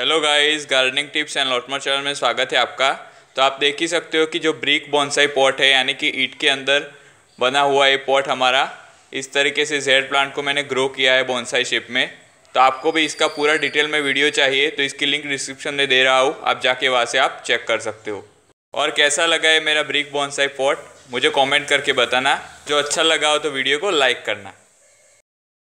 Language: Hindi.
hello guys gardening tips and lot more channel में स्वागत है आपका तो आप देख ही सकते हो कि जो ब्रिक बॉन्साई पॉट है यानी कि ईट के अंदर बना हुआ ये पॉट हमारा इस तरीके से जेड प्लांट को मैंने ग्रो किया है बॉन्साई शेप में तो आपको भी इसका पूरा डिटेल में वीडियो चाहिए तो इसकी लिंक डिस्क्रिप्शन में दे रहा हूँ आप जाके वहाँ से आप चेक कर सकते हो और कैसा लगा है मेरा ब्रिक बॉन्साई पॉट मुझे कॉमेंट करके बताना जो अच्छा लगा हो तो वीडियो को लाइक करना